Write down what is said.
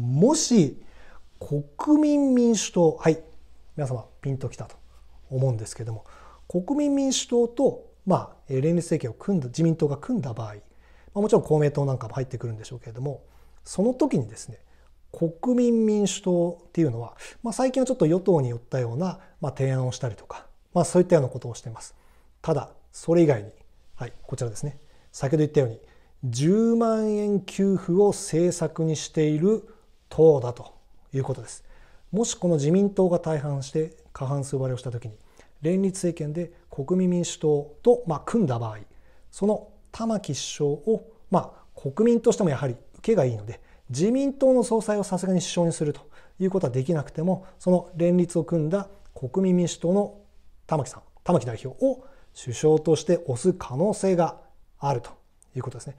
もし国民民主党はい皆様ピンときたと思うんですけども国民民主党と、まあ、連立政権を組んだ自民党が組んだ場合、まあ、もちろん公明党なんかも入ってくるんでしょうけれどもその時にですね国民民主党っていうのは、まあ、最近はちょっと与党に寄ったような、まあ、提案をしたりとか、まあ、そういったようなことをしています。ただそれ以外に、はい、こちらですね先ほど言ったように10万円給付を政策にしている方だということです。もしこの自民党が大半して過半数割れをした時に連立政権で国民民主党とまあ組んだ場合その玉木首相をまあ国民としてもやはり受けがいいので自民党の総裁をさすがに首相にするということはできなくてもその連立を組んだ国民民主党の玉木さん玉木代表を首相として推す可能性があるということですね。